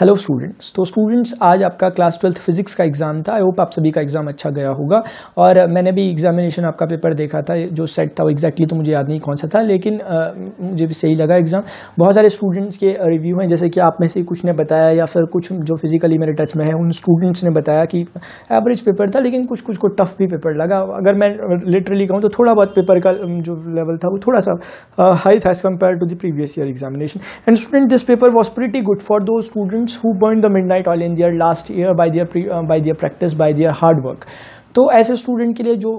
hello students तो students आज आपका क्लास ट्वेल्थ फिजिक्स का एग्ज़ाम था आई होप आप सभी का एग्ज़ाम अच्छा गया होगा और uh, मैंने भी एग्जामिनेशन आपका पेपर देखा था जो सेट था वो एग्जैक्टली तो मुझे याद नहीं कौन सा था लेकिन आ, uh, मुझे भी सही लगा एग्ज़ाम बहुत सारे स्टूडेंट्स के रिव्यू uh, हैं जैसे कि आप में से कुछ ने बताया या फिर कुछ जो फिजिकली मेरे टच में है उन स्टूडेंट्स ने बताया कि एवरेज पेपर था लेकिन कुछ कुछ को टफ भी पेपर लगा अगर मैं लिटरली कहूँ तो थोड़ा बहुत पेपर का um, जो लेवल था वो थोड़ा सा हाई था as compared to the previous year examination and student this paper was pretty good for those student students who burn the midnight oil in their last year by their pre, uh, by their practice by their hard तो ऐसे student के लिए जो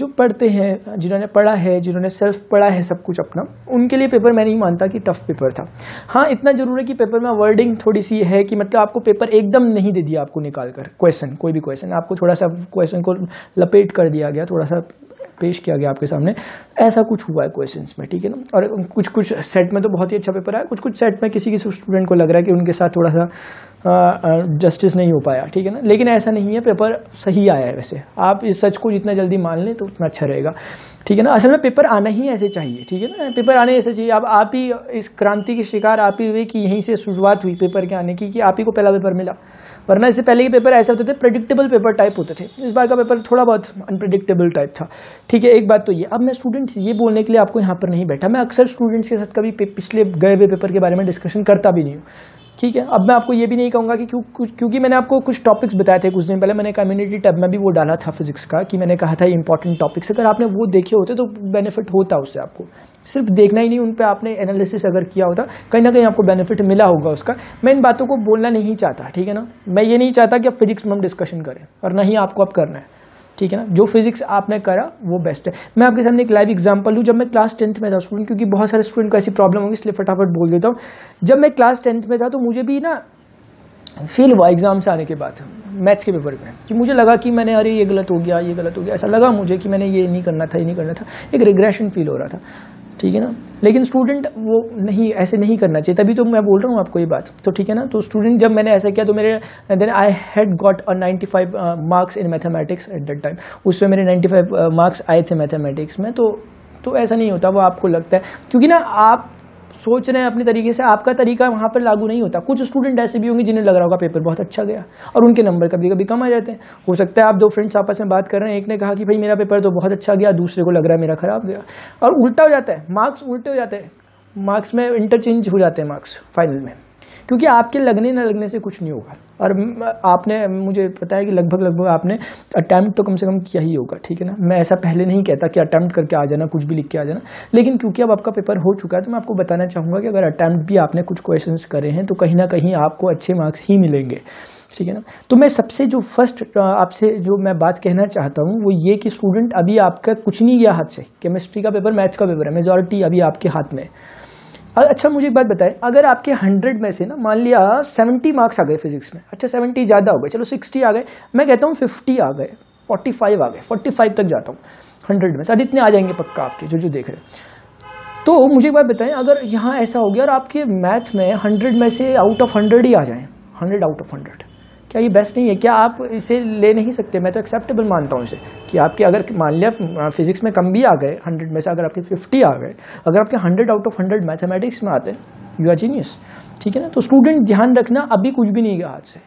जो पढ़ते हैं जिन्होंने पढ़ा है जिन्होंने सेल्फ पढ़ा है सब कुछ अपना उनके लिए पेपर मैं नहीं मानता कि टफ पेपर था हाँ इतना जरूर है कि पेपर में वर्डिंग थोड़ी सी है कि मतलब आपको पेपर एकदम नहीं दे दिया आपको निकाल कर क्वेश्चन कोई भी क्वेश्चन आपको थोड़ा सा क्वेश्चन को लपेट कर दिया गया थोड़ा सा पेश किया गया आपके सामने ऐसा कुछ हुआ है क्वेश्चन में ठीक है ना और कुछ कुछ सेट में तो बहुत ही अच्छा पेपर आया कुछ कुछ सेट में किसी किसी स्टूडेंट को लग रहा है कि उनके साथ थोड़ा सा जस्टिस नहीं हो पाया ठीक है ना लेकिन ऐसा नहीं है पेपर सही आया है वैसे आप इस सच को जितना जल्दी मान लें तो उतना अच्छा रहेगा ठीक है ना असल में पेपर आना ही ऐसे चाहिए ठीक है ना पेपर आने ऐसे चाहिए अब आप ही इस क्रांति के शिकार आप ही हुए कि यहीं से शुरुआत हुई पेपर के आने की कि आप ही को पहला पेपर मिला वरना इससे पहले के पेपर ऐसे होते थे प्रडिक्टेबल पेपर टाइप होते थे इस बार का पेपर थोड़ा बहुत अनप्रडिक्टेबल टाइप था ठीक है एक बात तो ये अब मैं स्टूडेंट्स ये बोलने के लिए आपको यहाँ पर नहीं बैठा मैं अक्सर स्टूडेंट्स के साथ कभी पिछले गए हुए पेपर के बारे में डिस्कशन करता भी नहीं हूँ ठीक है अब मैं आपको ये भी नहीं कहूँगा कि क्यों, क्योंकि मैंने आपको कुछ टॉपिक्स बताए थे कुछ दिन पहले मैंने कम्युनिटी टब में भी वो डाला था फिजिक्स का कि मैंने कहा था इंपॉर्टेंट टॉपिक्स अगर आपने वो देखे होते तो बेनिफिट होता उससे आपको सिर्फ देखना ही नहीं उन पर आपने एनालिसिस अगर किया होता कहीं ना कहीं आपको बेनिफिट मिला होगा उसका मैं इन बातों को बोलना नहीं चाहता ठीक है ना मैं ये नहीं चाहता कि आप फिजिक्स में हम डिस्कशन करें और ना ही आपको अब करना है ठीक है ना जो फिजिक्स आपने करा वो बेस्ट है मैं आपके सामने एक लाइव एग्जांपल दूँ जब मैं क्लास टेंथ में था स्टूडेंट क्योंकि बहुत सारे स्टूडेंट को ऐसी प्रॉब्लम होगी इसलिए फटाफट बोल देता हूँ जब मैं क्लास टेंथ में था तो मुझे भी ना फील हुआ एग्ज़ाम से आने के बाद मैथ्स के पेपर में कि मुझे लगा कि मैंने अरे ये गलत हो गया ये गलत हो गया ऐसा लगा मुझे कि मैंने ये नहीं करना था ये नहीं करना था एक रिग्रेशन फील हो रहा था ठीक है ना लेकिन स्टूडेंट वो नहीं ऐसे नहीं करना चाहिए तभी तो मैं बोल रहा हूँ आपको ये बात तो ठीक है ना तो स्टूडेंट जब मैंने ऐसा किया तो मेरे then I had got a 95 five marks in mathematics at that time उसमें मेरे 95 फाइव मार्क्स आए थे मैथमेटिक्स में तो तो ऐसा नहीं होता वो आपको लगता है क्योंकि ना आप सोच रहे हैं अपने तरीके से आपका तरीका वहाँ पर लागू नहीं होता कुछ स्टूडेंट ऐसे भी होंगे जिन्हें लग रहा होगा पेपर बहुत अच्छा गया और उनके नंबर कभी कभी कम आ जाते हैं हो सकता है आप दो फ्रेंड्स आपस में बात कर रहे हैं एक ने कहा कि भाई मेरा पेपर तो बहुत अच्छा गया दूसरे को लग रहा है मेरा खराब गया और उल्टा हो जाता है मार्क्स उल्टे हो जाते हैं मार्क्स में इंटरचेंज हो जाते हैं मार्क्स फाइनल में क्योंकि आपके लगने न लगने से कुछ नहीं होगा और आपने मुझे पता है कि लगभग लगभग आपने अटैम्प्ट तो कम से कम किया ही होगा ठीक है ना मैं ऐसा पहले नहीं कहता कि अटैम्प्ट करके आ जाना कुछ भी लिख के आ जाना लेकिन क्योंकि अब आपका पेपर हो चुका है तो मैं आपको बताना चाहूँगा कि अगर अटैम्प्ट भी आपने कुछ क्वेश्चन करे हैं तो कहीं ना कहीं आपको अच्छे मार्क्स ही मिलेंगे ठीक है ना तो मैं सबसे जो फर्स्ट आपसे जो मैं बात कहना चाहता हूँ वो ये कि स्टूडेंट अभी आपका कुछ नहीं गया हाथ से केमिस्ट्री का पेपर मैथ्स का पेपर है मेजोरिटी अभी आपके हाथ में है अच्छा मुझे एक बात बताएं अगर आपके हंड्रेड में से ना मान लिया सेवेंटी मार्क्स आ गए फिजिक्स में अच्छा सेवेंटी ज़्यादा हो गए चलो सिक्सटी आ गए मैं कहता हूँ फिफ्टी आ गए फोर्टी फाइव आ गए फोर्टी फाइव तक जाता हूँ हंड्रेड में सर इतने आ जाएंगे पक्का आपके जो जो देख रहे हैं तो मुझे एक बात बताएं अगर यहाँ ऐसा हो गया और आपके मैथ में हंड्रेड में से आउट ऑफ हंड्रेड ही आ जाएँ हंड्रेड आउट ऑफ हंड्रेड क्या ये बेस्ट नहीं है क्या आप इसे ले नहीं सकते मैं तो एक्सेप्टेबल मानता हूँ इसे कि आपके अगर मान लिया फिजिक्स में कम भी आ गए हंड्रेड में से अगर आपके फिफ्टी आ गए अगर आपके hundred out of hundred mathematics में आते हैं यू आर जीनियस ठीक है ना तो स्टूडेंट ध्यान रखना अभी कुछ भी नहीं गया हाथ से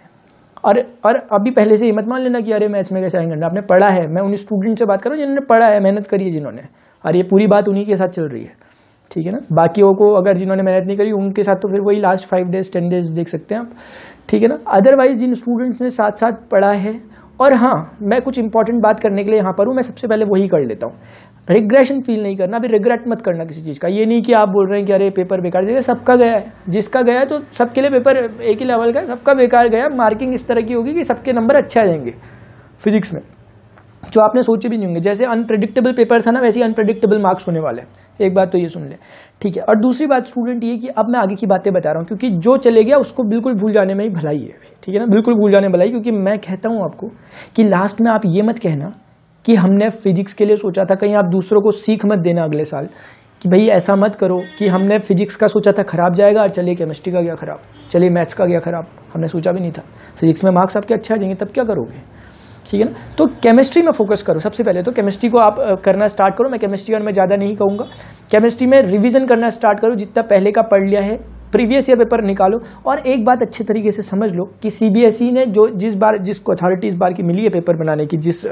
और और अभी पहले से ये मत मान लेना कि अरे मैथ्स में कैसे आएंगे आपने पढ़ा है मैं उन स्टूडेंट से बात कर रहा हूँ जिन्होंने पढ़ा है मेहनत करी है जिन्होंने और ये पूरी बात उन्हीं के साथ चल रही है ठीक है ना बाकी को अगर जिन्होंने मेहनत नहीं करी उनके साथ तो फिर वही last five days ten days देख सकते हैं आप ठीक है ना अदरवाइज जिन स्टूडेंट्स ने साथ साथ पढ़ा है और हाँ मैं कुछ इंपॉर्टेंट बात करने के लिए यहाँ पर हूँ मैं सबसे पहले वही कर लेता हूँ रिग्रेशन फील नहीं करना अभी रिग्रेट मत करना किसी चीज़ का ये नहीं कि आप बोल रहे हैं कि अरे पेपर बेकार जाएगा सबका गया है जिसका गया है तो सबके लिए पेपर एक ही लेवल का सबका बेकार गया मार्किंग इस तरह की होगी कि सबके नंबर अच्छे आ जाएंगे फिजिक्स में जो आपने सोचे भी नहीं होंगे जैसे अनप्रडिक्टेबल पेपर था ना वैसे ही अनप्रडिक्टेबल मार्क्स होने वाले हैं एक बात तो ये सुन ले ठीक है और दूसरी बात स्टूडेंट ये कि अब मैं आगे की बातें बता रहा हूँ क्योंकि जो चले गया उसको बिल्कुल भूल जाने में ही भलाई है ठीक है ना बिल्कुल भूल जाने भलाई क्योंकि मैं कहता हूँ आपको कि लास्ट में आप ये मत कहना कि हमने फिजिक्स के लिए सोचा था कहीं आप दूसरों को सीख मत देना अगले साल कि भाई ऐसा मत करो कि हमने फिजिक्स का सोचा था खराब जाएगा और चलिए केमिस्ट्री का गया खराब चलिए मैथ्स का गया खराब हमने सोचा भी नहीं था फिजिक्स में मार्क्स आपके अच्छे आ जाएंगे तब क्या करोगे ठीक है ना तो केमिस्ट्री में फोकस करो सबसे पहले तो केमिस्ट्री को आप करना स्टार्ट करो मैं केमिस्ट्री और मैं ज़्यादा नहीं कहूँगा केमिस्ट्री में रिविज़न करना स्टार्ट करो जितना पहले का पढ़ लिया है प्रीवियस ईयर पेपर निकालो और एक बात अच्छे तरीके से समझ लो कि सीबीएसई e ने जो जिस बार जिसको अथॉरिटी इस बार की मिली है पेपर बनाने की जिस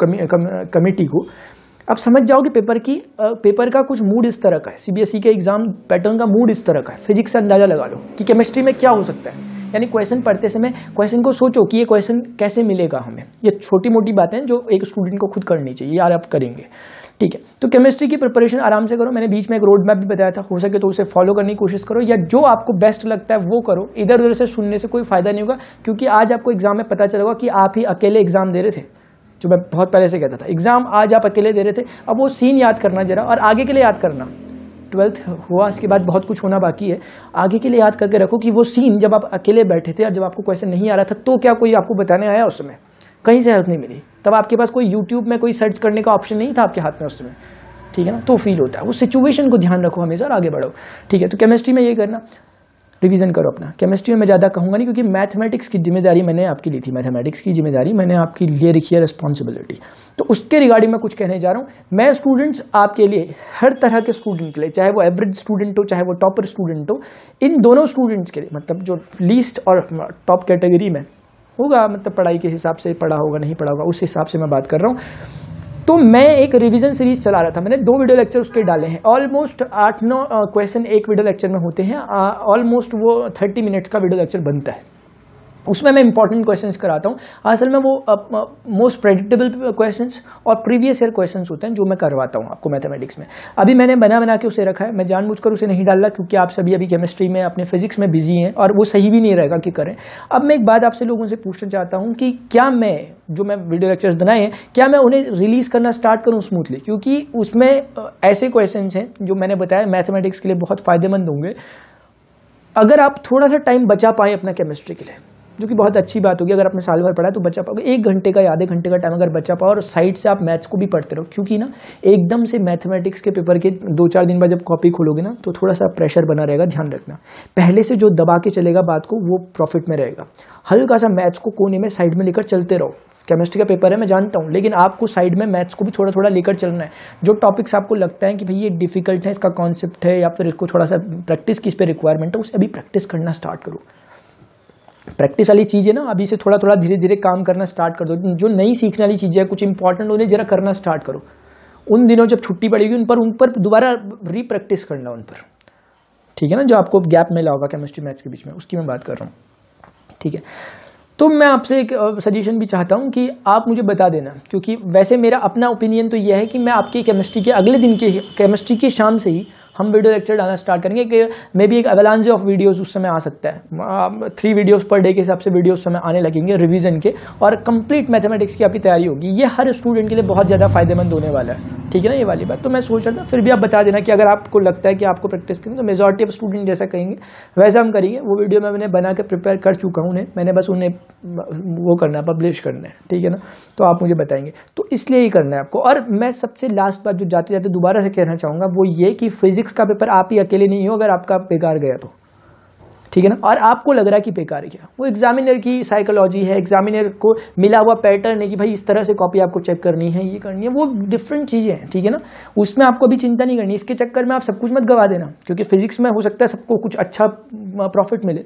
कमेटी को अब समझ जाओ कि पेपर की पेपर का कुछ मूड इस तरह का है सीबीएसई e के एग्जाम पैटर्न का मूड इस तरह का है फिजिक्स से अंदाज़ा लगा लो कि केमिस्ट्री में क्या हो सकता है यानी क्वेश्चन पढ़ते समय क्वेश्चन को सोचो कि ये क्वेश्चन कैसे मिलेगा हमें ये छोटी मोटी बातें जो एक स्टूडेंट को खुद करनी चाहिए यार आप करेंगे ठीक है तो केमिस्ट्री की प्रिपरेशन आराम से करो मैंने बीच में एक रोड मैप भी बताया था हो सके तो उसे फॉलो करने की कोशिश करो या जो आपको बेस्ट लगता है वो करो इधर उधर से सुनने से कोई फायदा नहीं होगा क्योंकि आज आपको एग्जाम में पता चलेगा कि आप ही अकेले एग्जाम दे रहे थे जो मैं बहुत पहले से कहता था एग्जाम आज आप अकेले दे रहे थे अब वो सीन याद करना जरा और आगे के लिए याद करना ट्वेल्थ हुआ इसके बाद बहुत कुछ होना बाकी है आगे के लिए याद करके रखो कि वो सीन जब आप अकेले बैठे थे और जब आपको क्वेश्चन नहीं आ रहा था तो क्या कोई आपको बताने आया उस समय कहीं से हेल्प नहीं मिली तब आपके पास कोई यूट्यूब में कोई सर्च करने का ऑप्शन नहीं था आपके हाथ में उस समय ठीक है ना तो फील होता है उस सिचुएशन को ध्यान रखो हमेशा और आगे बढ़ो ठीक है तो केमिस्ट्री में ये करना रिवीजन करो अपना केमिस्ट्री में मैं ज़्यादा कहूँगा नहीं क्योंकि मैथमेटिक्स की जिम्मेदारी मैंने आपकी ली थी मैथमेटिक्स की जिम्मेदारी मैंने आपकी लिए रखी है रिस्पॉन्सिबिलिटी तो उसके रिगार्डिंग मैं कुछ कहने जा रहा हूँ मैं स्टूडेंट्स आपके लिए हर तरह के स्टूडेंट के लिए चाहे वो एवरेज स्टूडेंट हो चाहे वो टॉपर स्टूडेंट हो इन दोनों स्टूडेंट्स के लिए मतलब जो लीस्ट और टॉप कैटेगरी में होगा मतलब पढ़ाई के हिसाब से पढ़ा होगा नहीं पढ़ा होगा उस हिसाब से मैं बात कर रहा हूँ तो मैं एक रिवीजन सीरीज चला रहा था मैंने दो वीडियो लेक्चर उसके डाले हैं ऑलमोस्ट आठ नौ क्वेश्चन एक वीडियो लेक्चर में होते हैं ऑलमोस्ट वो थर्टी मिनट्स का वीडियो लेक्चर बनता है उसमें मैं इंपॉर्टेंट क्वेश्चंस कराता हूँ असल में वो मोस्ट प्रेडिक्टेबल क्वेश्चंस और प्रीवियस ईयर क्वेश्चंस होते हैं जो मैं करवाता हूँ आपको मैथमेटिक्स में अभी मैंने बना बना के उसे रखा है मैं जानबूझकर उसे नहीं डाला क्योंकि आप सभी अभी केमिस्ट्री में अपने फिजिक्स में बिजी हैं और वो सही भी नहीं रहेगा कि करें अब मैं एक बात आपसे लोगों से पूछना चाहता हूँ कि क्या मैं जो मैं वीडियो लेक्चर्स बनाए हैं क्या मैं उन्हें रिलीज़ करना स्टार्ट करूँ स्मूथली क्योंकि उसमें ऐसे क्वेश्चन हैं जो मैंने बताया मैथमेटिक्स के लिए बहुत फ़ायदेमंद होंगे अगर आप थोड़ा सा टाइम बचा पाएँ अपना केमिस्ट्री के लिए जो कि बहुत अच्छी बात होगी अगर आपने साल भर पढ़ा तो बचा पाओगे एक घंटे का या आधे घंटे का टाइम अगर बचा पाओ और साइड से आप मैथ्स को भी पढ़ते रहो क्योंकि ना एकदम से मैथमेटिक्स के पेपर के दो चार दिन बाद जब कॉपी खोलोगे ना तो थोड़ा सा प्रेशर बना रहेगा ध्यान रखना पहले से जो दबा के चलेगा बात को वो प्रॉफिट में रहेगा हल्का सा मैथ्स को कोने में साइड में लेकर चलते रहो केमिस्ट्री का पेपर है मैं जानता हूँ लेकिन आपको साइड में मैथ्स को भी थोड़ा थोड़ा लेकर चलना है जो टॉपिक्स आपको लगता है कि भाई ये डिफिकल्ट है इसका कॉन्सेप्ट है या फिर इसको थोड़ा सा प्रैक्टिस किस पे रिक्वायरमेंट है उसे अभी प्रैक्टिस करना स्टार्ट करो प्रैक्टिस वाली चीज़ है ना अभी से थोड़ा थोड़ा धीरे धीरे काम करना स्टार्ट कर दो जो नई सीखने वाली चीज़ें कुछ इंपॉर्टेंट उन्हें जरा करना स्टार्ट करो उन दिनों जब छुट्टी पड़ेगी उन पर उन पर दोबारा री प्रैक्टिस करना उन पर ठीक है ना जो आपको गैप मिला होगा केमिस्ट्री मैथ्स के बीच में उसकी मैं बात कर रहा हूँ ठीक है तो मैं आपसे एक सजेशन भी चाहता हूँ कि आप मुझे बता देना क्योंकि वैसे मेरा अपना ओपिनियन तो यह है कि मैं आपकी केमिस्ट्री के अगले दिन के केमिस्ट्री की शाम से ही हम वीडियो लेक्चर डालना स्टार्ट करेंगे कि मे बी एक अवेलांजे ऑफ वीडियोस उस समय आ सकता है थ्री वीडियोस पर डे के हिसाब से वीडियोस समय आने लगेंगे रिवीजन के और कंप्लीट मैथमेटिक्स की आपकी तैयारी होगी ये हर स्टूडेंट के लिए बहुत ज़्यादा फायदेमंद होने वाला है ठीक है ना ये वाली बात तो मैं सोच रहा था फिर भी आप बता देना कि अगर आपको लगता है कि आपको प्रैक्टिस करनी तो मेजोरिटी ऑफ स्टूडेंट जैसा कहेंगे वैसा हम करेंगे वो वीडियो मैं मैंने बना के प्रिपेयर कर चुका हूँ उन्हें मैंने बस उन्हें वो करना है पब्लिश करना है ठीक है ना तो आप मुझे बताएंगे तो इसलिए ही करना है आपको और मैं सबसे लास्ट बात जो जाते जाते दोबारा से कहना चाहूँगा वो ये कि फिजिक्स फिजिक्स का पेपर आप ही अकेले नहीं हो अगर आपका बेकार गया तो ठीक है ना और आपको लग रहा है कि बेकार गया वो एग्जामिनर की साइकोलॉजी है एग्जामिनर को मिला हुआ पैटर्न है कि भाई इस तरह से कॉपी आपको चेक करनी है ये करनी है वो डिफरेंट चीज़ें हैं ठीक है ना उसमें आपको अभी चिंता नहीं करनी इसके चक्कर में आप सब कुछ मत गवा देना क्योंकि फिजिक्स में हो सकता है सबको कुछ अच्छा प्रॉफिट मिले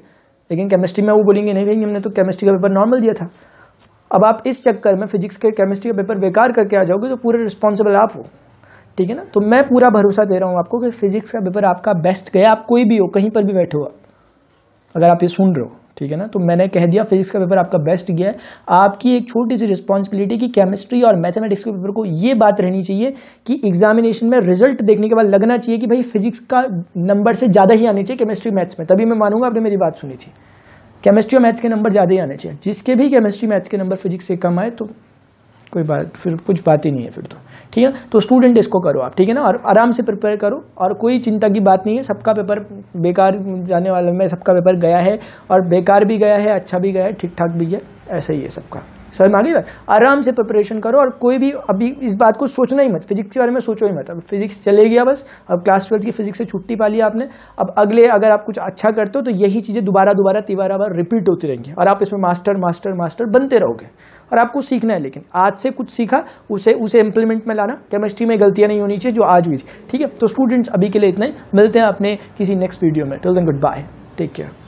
लेकिन केमिस्ट्री में वो बोलेंगे नहीं भाई हमने तो केमिस्ट्री का पेपर नॉर्मल दिया था अब आप इस चक्कर में फिजिक्स के केमिस्ट्री का पेपर बेकार करके आ जाओगे तो पूरे रिस्पॉन्सिबल आप हो ठीक है ना तो मैं पूरा भरोसा दे रहा हूँ आपको कि फिजिक्स का पेपर आपका बेस्ट गया आप कोई भी हो कहीं पर भी बैठे हो अगर आप ये सुन रहे हो ठीक है ना तो मैंने कह दिया फिजिक्स का पेपर आपका बेस्ट गया है आपकी एक छोटी सी रिस्पॉन्सिबिलिटी कि केमिस्ट्री और मैथमेटिक्स के पेपर को ये बात रहनी चाहिए कि एग्जामिनेशन में रिजल्ट देखने के बाद लगना चाहिए कि भाई फिजिक्स का नंबर से ज़्यादा ही आने चाहिए केमिस्ट्री मैथ्स में तभी मैं मानूंगा आपने मेरी बात सुनी थी केमिस्ट्री और मैथ्स के नंबर ज़्यादा ही आने चाहिए जिसके भी केमिस्ट्री मैथ्स के नंबर फिजिक्स से कम आए तो कोई बात फिर कुछ बात ही नहीं है फिर तो ठीक है तो स्टूडेंट इसको करो आप ठीक है ना और आराम से प्रिपेयर करो और कोई चिंता की बात नहीं है सबका पेपर बेकार जाने वाले में सबका पेपर गया है और बेकार भी गया है अच्छा भी गया है ठीक ठाक भी है ऐसा ही है सबका समझ मांगी बात आराम से प्रिपरेशन करो और कोई भी अभी इस बात को सोचना ही मत फिजिक्स के बारे में सोचो ही मत अब फिजिक्स चले गया बस अब क्लास ट्वेल्थ की फिजिक्स से छुट्टी पा लिया आपने अब अगले अगर आप कुछ अच्छा करते हो तो यही चीज़ें दोबारा दोबारा तिबारा बार रिपीट होती रहेंगी और आप इसमें मास्टर मास्टर मास्टर बनते रहोगे और आपको सीखना है लेकिन आज से कुछ सीखा उसे उसे इम्प्लीमेंट में लाना केमिस्ट्री में गलतियाँ नहीं होनी चाहिए जो आज हुई थी ठीक है तो स्टूडेंट्स अभी के लिए इतना ही मिलते हैं अपने किसी नेक्स्ट वीडियो में till then goodbye take care